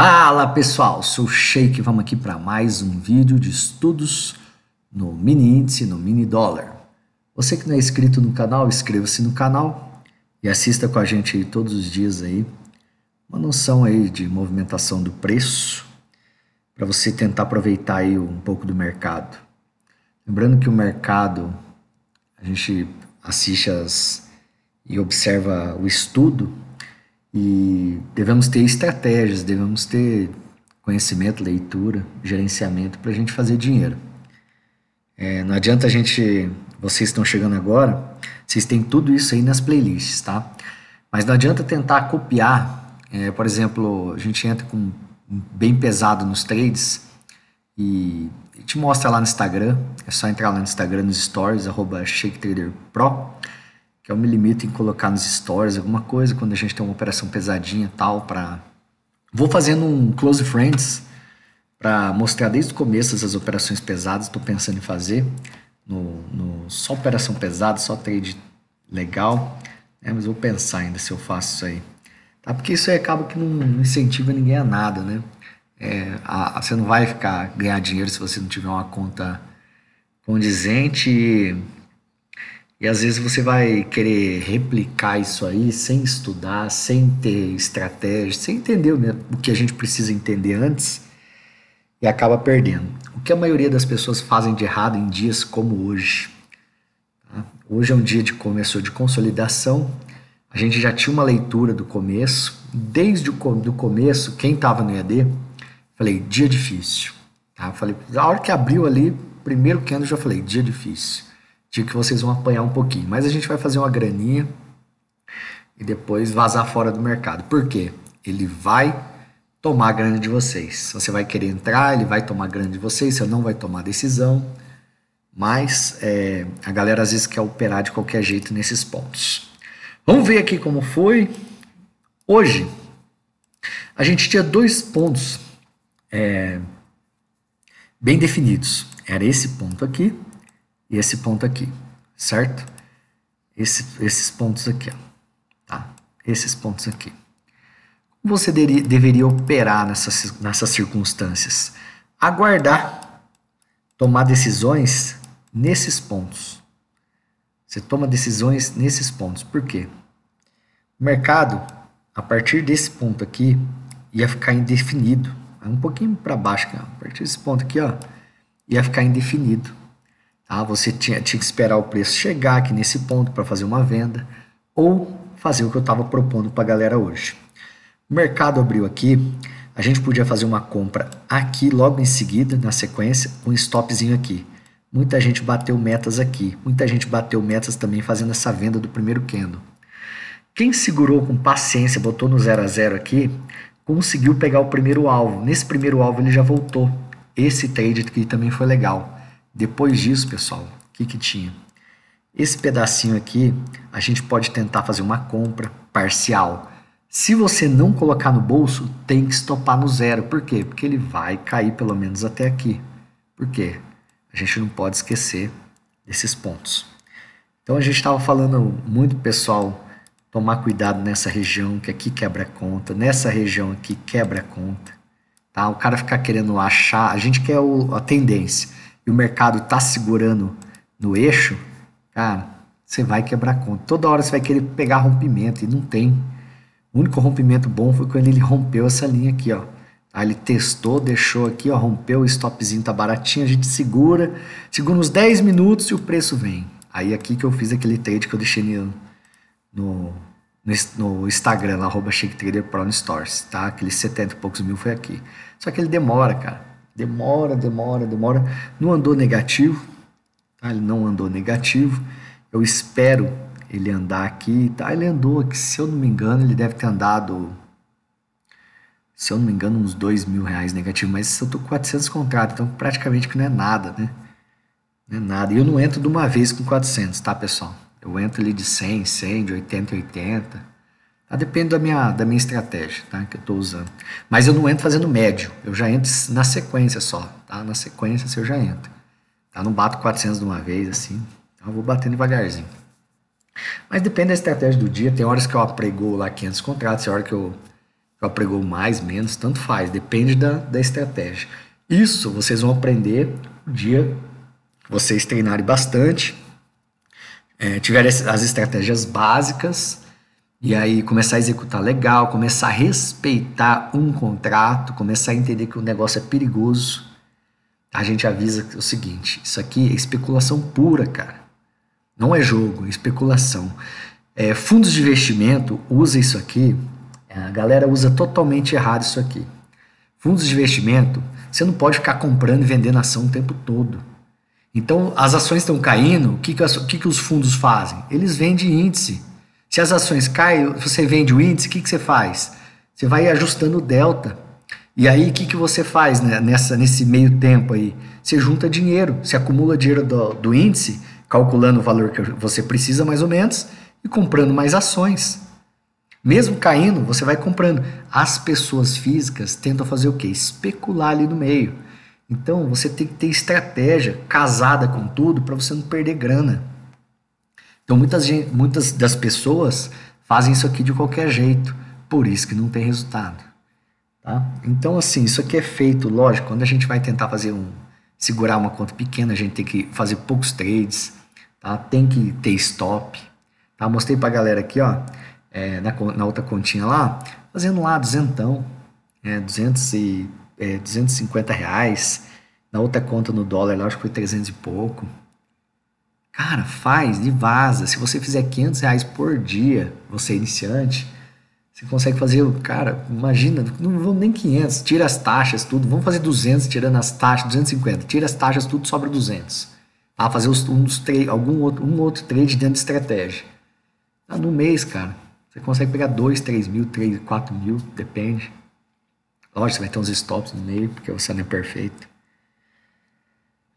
Fala pessoal, sou o Sheik, vamos aqui para mais um vídeo de estudos no mini índice, no mini dólar. Você que não é inscrito no canal, inscreva-se no canal e assista com a gente aí todos os dias aí uma noção aí de movimentação do preço para você tentar aproveitar aí um pouco do mercado. Lembrando que o mercado a gente assiste as, e observa o estudo e devemos ter estratégias, devemos ter conhecimento, leitura, gerenciamento para a gente fazer dinheiro. É, não adianta a gente, vocês estão chegando agora, vocês têm tudo isso aí nas playlists, tá? Mas não adianta tentar copiar, é, por exemplo, a gente entra com bem pesado nos trades e te mostra lá no Instagram, é só entrar lá no Instagram nos stories, arroba ShakeTraderPro, Pro que eu me limito em colocar nos stories alguma coisa quando a gente tem uma operação pesadinha tal para vou fazendo um close friends para mostrar desde o começo as operações pesadas estou pensando em fazer no, no, só operação pesada só trade legal né? mas vou pensar ainda se eu faço isso aí tá porque isso aí acaba que não incentiva ninguém a nada né é, a, a, você não vai ficar ganhar dinheiro se você não tiver uma conta condizente e e às vezes você vai querer replicar isso aí sem estudar, sem ter estratégia, sem entender né, o que a gente precisa entender antes e acaba perdendo. O que a maioria das pessoas fazem de errado em dias como hoje. Tá? Hoje é um dia de começo de consolidação. A gente já tinha uma leitura do começo. Desde o do começo, quem estava no EAD, falei, dia difícil. Tá? Falei, a hora que abriu ali, primeiro que ano, eu já falei, dia difícil de que vocês vão apanhar um pouquinho. Mas a gente vai fazer uma graninha e depois vazar fora do mercado. Por quê? Ele vai tomar a grana de vocês. você vai querer entrar, ele vai tomar a grana de vocês, você não vai tomar decisão. Mas é, a galera às vezes quer operar de qualquer jeito nesses pontos. Vamos ver aqui como foi. Hoje, a gente tinha dois pontos é, bem definidos. Era esse ponto aqui e esse ponto aqui, certo? Esse, esses pontos aqui, ó, tá? Esses pontos aqui. Como você deveria operar nessas, nessas circunstâncias? Aguardar tomar decisões nesses pontos. Você toma decisões nesses pontos. Por quê? O mercado, a partir desse ponto aqui, ia ficar indefinido. É um pouquinho para baixo, a partir desse ponto aqui, ó, ia ficar indefinido. Tá? Você tinha, tinha que esperar o preço chegar aqui nesse ponto para fazer uma venda ou fazer o que eu estava propondo para a galera hoje. O mercado abriu aqui, a gente podia fazer uma compra aqui logo em seguida, na sequência, um stopzinho aqui. Muita gente bateu metas aqui, muita gente bateu metas também fazendo essa venda do primeiro candle. Quem segurou com paciência, botou no 0 a 0 aqui, conseguiu pegar o primeiro alvo. Nesse primeiro alvo ele já voltou. Esse trade aqui também foi legal. Depois disso, pessoal, o que, que tinha? Esse pedacinho aqui, a gente pode tentar fazer uma compra parcial. Se você não colocar no bolso, tem que estopar no zero. Por quê? Porque ele vai cair pelo menos até aqui. Por quê? A gente não pode esquecer desses pontos. Então a gente estava falando muito, pessoal, tomar cuidado nessa região que aqui quebra conta, nessa região aqui quebra conta. Tá? O cara ficar querendo achar, a gente quer o, a tendência e o mercado está segurando no eixo, cara, você vai quebrar conta. Toda hora você vai querer pegar rompimento e não tem. O único rompimento bom foi quando ele rompeu essa linha aqui, ó. Aí ele testou, deixou aqui, ó, rompeu, o stopzinho tá baratinho, a gente segura, segura uns 10 minutos e o preço vem. Aí aqui que eu fiz aquele trade que eu deixei no, no, no Instagram, lá, arroba Pro no tá? Aqueles 70 e poucos mil foi aqui. Só que ele demora, cara. Demora, demora, demora. Não andou negativo, tá? ele não andou negativo. Eu espero ele andar aqui, tá? Ele andou aqui, se eu não me engano, ele deve ter andado, se eu não me engano, uns dois mil reais negativo. Mas eu tô com 400 contratos, então praticamente que não é nada, né? Não é nada. E eu não entro de uma vez com 400, tá, pessoal? Eu entro ali de 100, 100, de 80, 80. Ah, depende da minha, da minha estratégia tá? que eu estou usando. Mas eu não entro fazendo médio, eu já entro na sequência só. Tá? Na sequência assim, eu já entro. Tá? Não bato 400 de uma vez assim, então eu vou batendo devagarzinho. Mas depende da estratégia do dia, tem horas que eu aprego lá 500 contratos, tem horas que eu, que eu mais, menos, tanto faz, depende da, da estratégia. Isso vocês vão aprender o dia vocês treinarem bastante, é, tiverem as estratégias básicas e aí começar a executar legal, começar a respeitar um contrato, começar a entender que o negócio é perigoso. A gente avisa o seguinte, isso aqui é especulação pura, cara. Não é jogo, é especulação. É, fundos de investimento usa isso aqui, a galera usa totalmente errado isso aqui. Fundos de investimento, você não pode ficar comprando e vendendo ação o tempo todo. Então, as ações estão caindo, o que, que, que, que os fundos fazem? Eles vendem índice se as ações caem, você vende o índice, o que, que você faz? Você vai ajustando o delta. E aí, o que, que você faz né, nessa, nesse meio tempo aí? Você junta dinheiro, você acumula dinheiro do, do índice, calculando o valor que você precisa mais ou menos e comprando mais ações. Mesmo caindo, você vai comprando. As pessoas físicas tentam fazer o quê? Especular ali no meio. Então, você tem que ter estratégia casada com tudo para você não perder grana. Então muitas, muitas das pessoas fazem isso aqui de qualquer jeito, por isso que não tem resultado. Tá? Então assim, isso aqui é feito, lógico, quando a gente vai tentar fazer um, segurar uma conta pequena, a gente tem que fazer poucos trades, tá? tem que ter stop. Tá? Mostrei para a galera aqui, ó, é, na, na, outra continha lá, fazendo lá duzentão, é, né? 200 e, é, 250 reais, na outra conta no dólar acho que foi 300 e pouco, Cara, faz e vaza. Se você fizer 500 reais por dia, você é iniciante, você consegue fazer, cara, imagina, não vamos nem 500, tira as taxas, tudo, vamos fazer 200 tirando as taxas, 250, tira as taxas, tudo, sobra 200. Tá? Fazer os, um algum outro, um outro trade dentro de estratégia. Tá no mês, cara, você consegue pegar 2, 3 mil, 3, 4 mil, depende. Lógico, você vai ter uns stops no meio, porque você não é perfeito.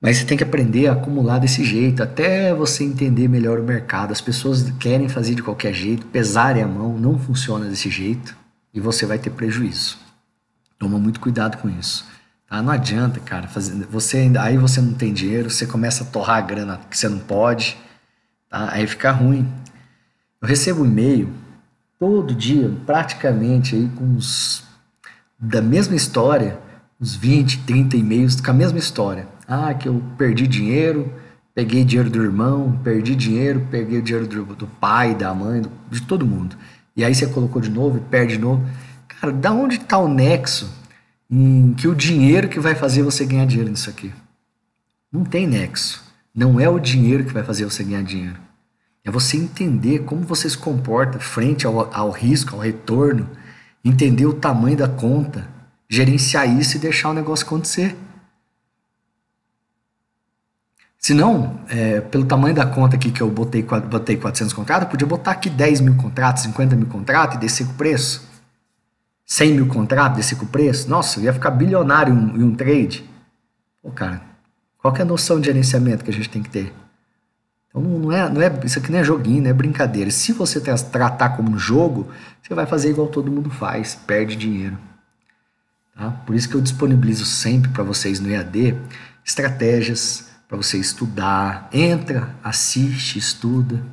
Mas você tem que aprender a acumular desse jeito, até você entender melhor o mercado. As pessoas querem fazer de qualquer jeito, pesarem a mão, não funciona desse jeito e você vai ter prejuízo. Toma muito cuidado com isso. Tá? Não adianta, cara. Fazer, você ainda, aí você não tem dinheiro, você começa a torrar a grana que você não pode, tá? aí fica ruim. Eu recebo e-mail todo dia, praticamente, aí com os, da mesma história, uns 20, 30 e-mails com a mesma história ah, que eu perdi dinheiro, peguei dinheiro do irmão, perdi dinheiro, peguei o dinheiro do, do pai, da mãe, do, de todo mundo. E aí você colocou de novo e perde de novo. Cara, da onde está o nexo em que o dinheiro que vai fazer você ganhar dinheiro nisso aqui? Não tem nexo. Não é o dinheiro que vai fazer você ganhar dinheiro. É você entender como você se comporta frente ao, ao risco, ao retorno, entender o tamanho da conta, gerenciar isso e deixar o negócio acontecer. Se não, é, pelo tamanho da conta aqui que eu botei, botei 400 contratos, podia botar aqui 10 mil contratos, 50 mil contratos e descer com o preço. 100 mil contratos, descer com o preço. Nossa, eu ia ficar bilionário em um, em um trade. Pô, cara, qual que é a noção de gerenciamento que a gente tem que ter? Então não é, não é, isso aqui não é joguinho, não é brincadeira. Se você tratar como um jogo, você vai fazer igual todo mundo faz, perde dinheiro. Tá? Por isso que eu disponibilizo sempre para vocês no EAD estratégias, para você estudar. Entra, assiste, estuda.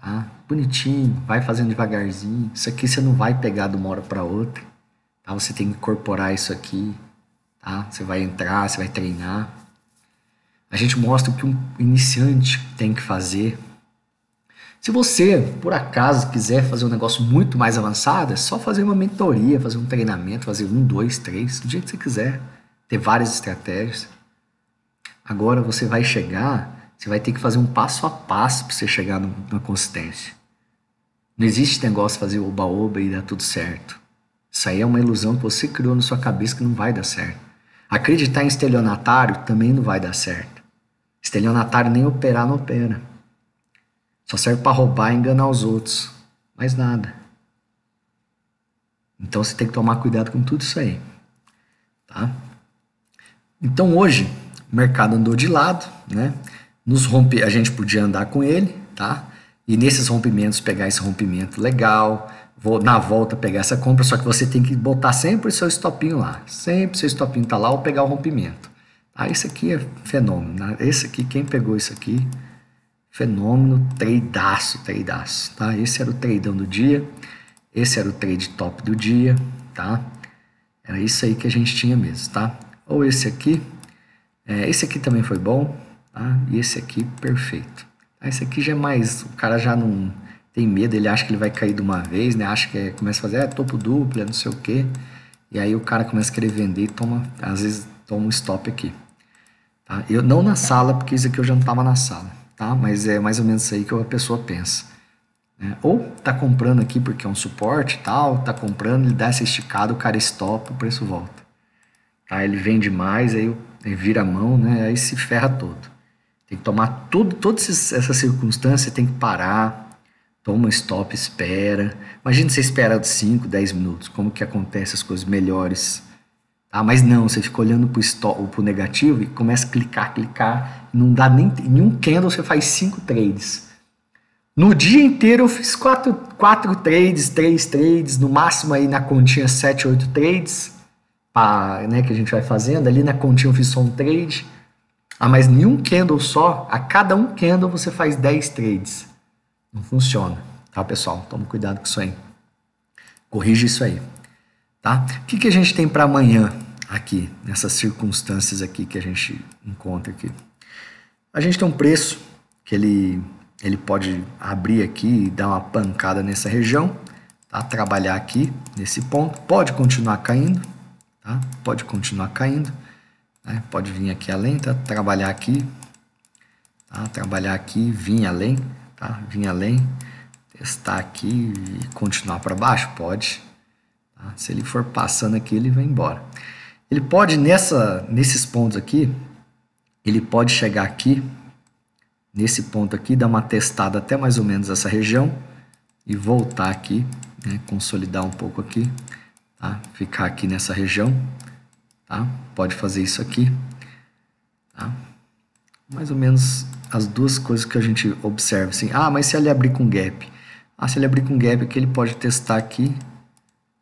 Tá? Bonitinho, vai fazendo devagarzinho. Isso aqui você não vai pegar de uma hora para outra. Tá? Você tem que incorporar isso aqui. Tá? Você vai entrar, você vai treinar. A gente mostra o que um iniciante tem que fazer. Se você, por acaso, quiser fazer um negócio muito mais avançado, é só fazer uma mentoria, fazer um treinamento, fazer um, dois, três, do jeito que você quiser. Ter várias estratégias. Agora você vai chegar, você vai ter que fazer um passo a passo para você chegar na consistência. Não existe negócio de fazer oba-oba e dar tudo certo. Isso aí é uma ilusão que você criou na sua cabeça que não vai dar certo. Acreditar em estelionatário também não vai dar certo. Estelionatário nem operar não opera. Só serve para roubar e enganar os outros. Mais nada. Então você tem que tomar cuidado com tudo isso aí. Tá? Então hoje, o mercado andou de lado, né? Nos rompe, a gente podia andar com ele, tá? E nesses rompimentos pegar esse rompimento legal, vou na volta pegar essa compra, só que você tem que botar sempre o seu stopinho lá. Sempre seu stopinho tá lá ou pegar o rompimento. Ah, isso aqui é fenômeno. Né? Esse aqui, quem pegou isso aqui? Fenômeno, tradeaço, tradeaço, tá? Esse era o tradeão do dia, esse era o trade top do dia, tá? Era isso aí que a gente tinha mesmo, tá? Ou esse aqui, é, esse aqui também foi bom, tá? E esse aqui, perfeito. Tá, esse aqui já é mais, o cara já não tem medo, ele acha que ele vai cair de uma vez, né? Acha que é, começa a fazer, é, topo dupla, é não sei o quê. E aí o cara começa a querer vender e toma, às vezes toma um stop aqui. Tá? Eu não na sala, porque isso aqui eu já não estava na sala, tá? Mas é mais ou menos isso aí que a pessoa pensa. Né? Ou tá comprando aqui porque é um suporte tal, tá comprando, ele dá essa esticada, o cara estopa, o preço volta. Tá? Ele vende mais, aí o e vira a mão, né? Aí se ferra todo. Tem que tomar tudo, todas essas circunstâncias. tem que parar, toma um stop, espera. Imagina você esperar 5, 10 minutos, como que acontece as coisas melhores. Tá? Mas não, você fica olhando pro, stop, pro negativo e começa a clicar, clicar, não dá nem nenhum candle, você faz 5 trades. No dia inteiro eu fiz 4 quatro, quatro trades, 3 trades, no máximo aí na continha 7, 8 trades a, né, que a gente vai fazendo, ali na né, continha eu fiz só um trade, ah, mas nenhum candle só, a cada um candle você faz 10 trades. Não funciona, tá, pessoal? Toma cuidado com isso aí. Corrija isso aí, tá? O que, que a gente tem para amanhã aqui, nessas circunstâncias aqui que a gente encontra aqui? A gente tem um preço que ele, ele pode abrir aqui e dar uma pancada nessa região, tá? trabalhar aqui nesse ponto, pode continuar caindo, Tá? Pode continuar caindo, né? pode vir aqui além, tá? trabalhar aqui, tá? trabalhar aqui, vir além, tá? vir além, testar aqui e continuar para baixo? Pode. Tá? Se ele for passando aqui, ele vai embora. Ele pode, nessa, nesses pontos aqui, ele pode chegar aqui, nesse ponto aqui, dar uma testada até mais ou menos essa região e voltar aqui, né? consolidar um pouco aqui tá? ficar aqui nessa região, tá? pode fazer isso aqui. Tá? Mais ou menos as duas coisas que a gente observa. Assim, ah, mas se ele abrir com gap? Ah, se ele abrir com gap aqui, ele pode testar aqui.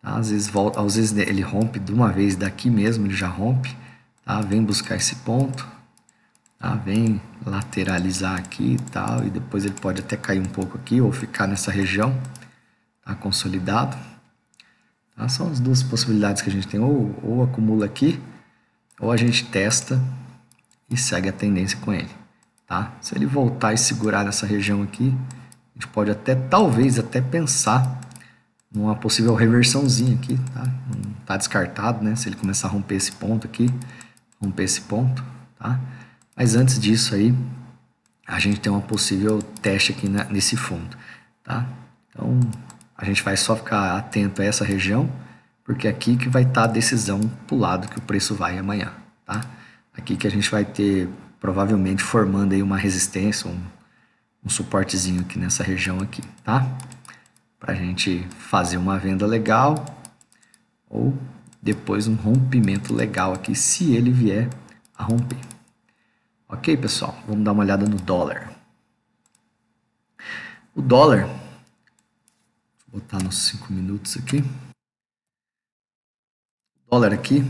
Tá? Às, vezes volta, às vezes ele rompe de uma vez daqui mesmo, ele já rompe. Tá? Vem buscar esse ponto. Tá? Vem lateralizar aqui e tal. E depois ele pode até cair um pouco aqui ou ficar nessa região. Tá? Consolidado. Tá? São as duas possibilidades que a gente tem, ou, ou acumula aqui, ou a gente testa e segue a tendência com ele. Tá? Se ele voltar e segurar nessa região aqui, a gente pode até, talvez, até pensar numa possível reversãozinha aqui, tá? Não tá descartado, né? Se ele começar a romper esse ponto aqui, romper esse ponto, tá? Mas antes disso aí, a gente tem uma possível teste aqui na, nesse fundo, tá? Então, a gente vai só ficar atento a essa região, porque é aqui que vai estar tá a decisão para o lado que o preço vai amanhã. Tá? Aqui que a gente vai ter provavelmente formando aí uma resistência, um, um suportezinho aqui nessa região aqui, tá? Para a gente fazer uma venda legal ou depois um rompimento legal aqui, se ele vier a romper. Ok, pessoal? Vamos dar uma olhada no dólar. O dólar botar nos 5 minutos aqui. Dólar aqui.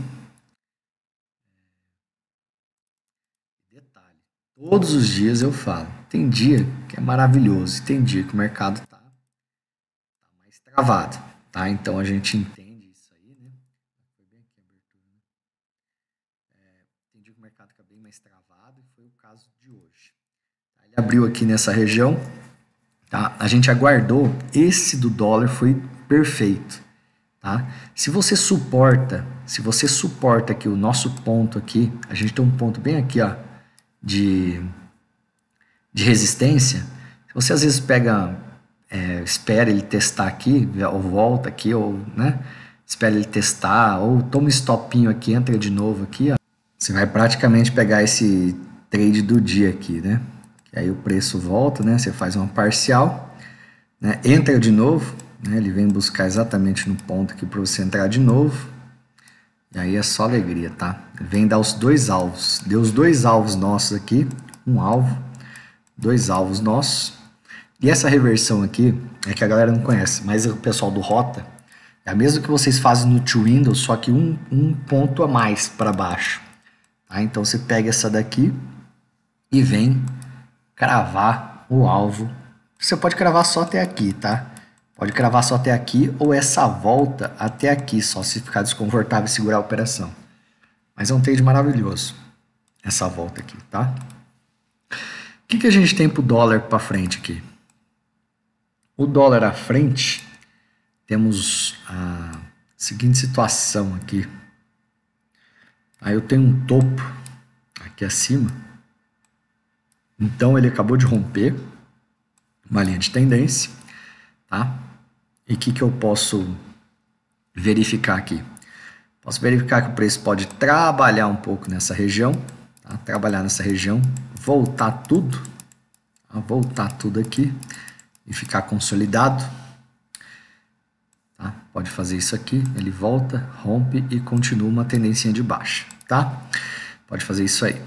Detalhe. Todos os dias eu falo. Tem dia que é maravilhoso. Tem dia que o mercado tá, tá mais travado. Tá? Então a gente entende isso aí, né? né? É, tem dia que o mercado fica bem mais travado. E foi o caso de hoje. Ele abriu aqui nessa região. Tá? A gente aguardou, esse do dólar foi perfeito. Tá? Se você suporta, se você suporta que o nosso ponto aqui, a gente tem um ponto bem aqui ó, de, de resistência, se você às vezes pega, é, espera ele testar aqui, ou volta aqui, ou né, espera ele testar, ou toma um stopinho aqui, entra de novo aqui, ó. você vai praticamente pegar esse trade do dia aqui, né? aí o preço volta, né? Você faz uma parcial, né? entra de novo, né? Ele vem buscar exatamente no ponto aqui para você entrar de novo. E aí é só alegria, tá? vem dar os dois alvos. Deu os dois alvos nossos aqui, um alvo, dois alvos nossos. E essa reversão aqui é que a galera não conhece, mas o pessoal do Rota é a mesma que vocês fazem no Two Windows, só que um, um ponto a mais para baixo. Tá? Então você pega essa daqui e vem cravar o alvo. Você pode cravar só até aqui, tá? Pode cravar só até aqui ou essa volta até aqui, só se ficar desconfortável e segurar a operação. Mas é um trade maravilhoso, essa volta aqui, tá? O que, que a gente tem para o dólar para frente aqui? O dólar à frente, temos a seguinte situação aqui. Aí eu tenho um topo aqui acima, então ele acabou de romper uma linha de tendência, tá? E o que, que eu posso verificar aqui? Posso verificar que o preço pode trabalhar um pouco nessa região, tá? trabalhar nessa região, voltar tudo, tá? voltar tudo aqui e ficar consolidado. Tá? Pode fazer isso aqui, ele volta, rompe e continua uma tendência de baixa, tá? Pode fazer isso aí.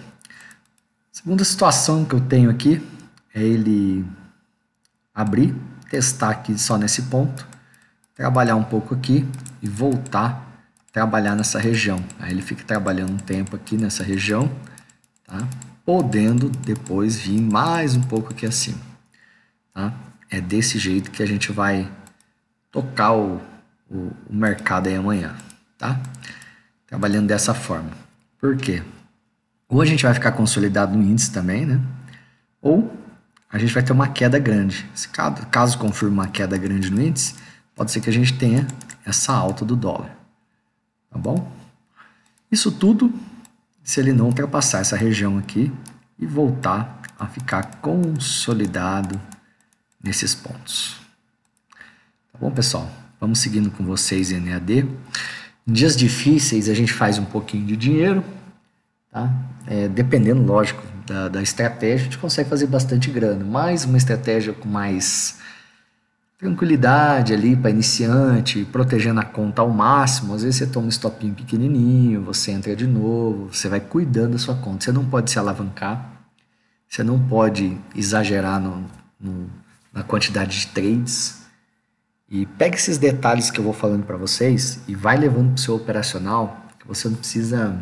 Segunda situação que eu tenho aqui é ele abrir, testar aqui só nesse ponto, trabalhar um pouco aqui e voltar a trabalhar nessa região. Aí ele fica trabalhando um tempo aqui nessa região, tá? podendo depois vir mais um pouco aqui acima. Tá? É desse jeito que a gente vai tocar o, o, o mercado aí amanhã. Tá? Trabalhando dessa forma. Por quê? Ou a gente vai ficar consolidado no índice também, né? Ou a gente vai ter uma queda grande. Se caso, caso confirme uma queda grande no índice, pode ser que a gente tenha essa alta do dólar. Tá bom? Isso tudo se ele não ultrapassar essa região aqui e voltar a ficar consolidado nesses pontos. Tá bom, pessoal? Vamos seguindo com vocês, NAD. Em dias difíceis, a gente faz um pouquinho de dinheiro. Tá? É, dependendo, lógico, da, da, estratégia, a gente consegue fazer bastante grana. Mas uma estratégia com mais tranquilidade ali para iniciante, protegendo a conta ao máximo. Às vezes você toma um stopinho pequenininho, você entra de novo, você vai cuidando da sua conta. Você não pode se alavancar, você não pode exagerar no, no, na quantidade de trades. E pega esses detalhes que eu vou falando para vocês e vai levando para o seu operacional, que você não precisa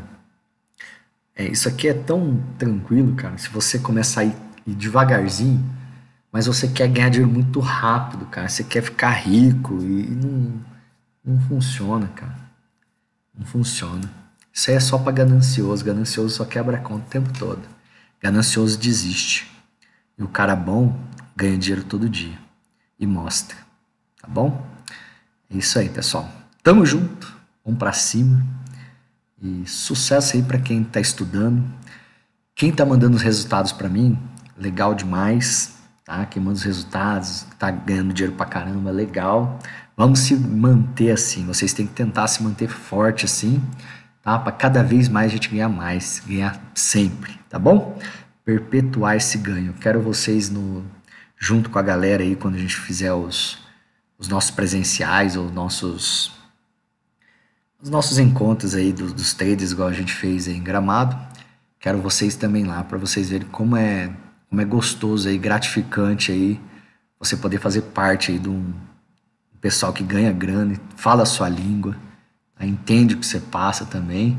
é, isso aqui é tão tranquilo, cara. Se você começar a ir, ir devagarzinho, mas você quer ganhar dinheiro muito rápido, cara. Você quer ficar rico e não, não funciona, cara. Não funciona. Isso aí é só para ganancioso. Ganancioso só quebra a conta o tempo todo. Ganancioso desiste. E o cara bom ganha dinheiro todo dia e mostra, tá bom? É isso aí, pessoal. Tamo junto, vamos para cima. E sucesso aí para quem está estudando. Quem está mandando os resultados para mim, legal demais. Tá? Quem manda os resultados, está ganhando dinheiro para caramba, legal. Vamos se manter assim. Vocês têm que tentar se manter forte assim, tá? Para cada vez mais a gente ganhar mais, ganhar sempre, tá bom? Perpetuar esse ganho. Quero vocês no junto com a galera aí quando a gente fizer os, os nossos presenciais ou nossos os nossos encontros aí dos, dos trades, igual a gente fez aí em Gramado. Quero vocês também lá para vocês verem como é, como é gostoso e gratificante aí, você poder fazer parte aí de um pessoal que ganha grana, fala a sua língua, né, entende o que você passa também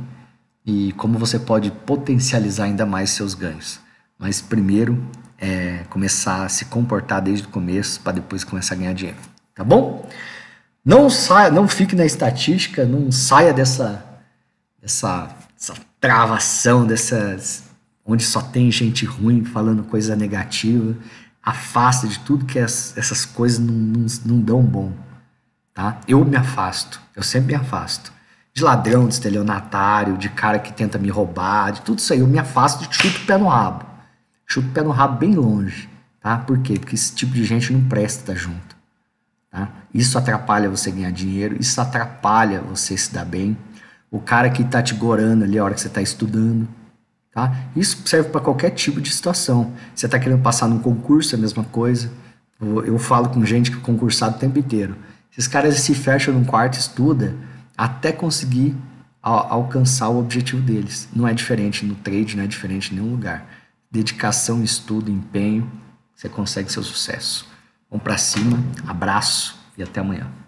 e como você pode potencializar ainda mais seus ganhos. Mas primeiro é começar a se comportar desde o começo para depois começar a ganhar dinheiro, tá bom? Não saia, não fique na estatística, não saia dessa, dessa, dessa travação, dessas onde só tem gente ruim falando coisa negativa. Afasta de tudo que as, essas coisas não, não, não dão bom. Tá? Eu me afasto, eu sempre me afasto. De ladrão, de estelionatário, de cara que tenta me roubar, de tudo isso aí, eu me afasto e chuto o pé no rabo. Chuto o pé no rabo bem longe. Tá? Por quê? Porque esse tipo de gente não presta tá junto. Tá? Isso atrapalha você ganhar dinheiro, isso atrapalha você se dar bem. O cara que está te gorando ali a hora que você está estudando. Tá? Isso serve para qualquer tipo de situação. Você está querendo passar num concurso, é a mesma coisa. Eu falo com gente que é concursado o tempo inteiro. Esses caras se fecham num quarto, estuda até conseguir alcançar o objetivo deles. Não é diferente no trade, não é diferente em nenhum lugar. Dedicação, estudo, empenho, você consegue seu sucesso. Vamos para cima, abraço e até amanhã.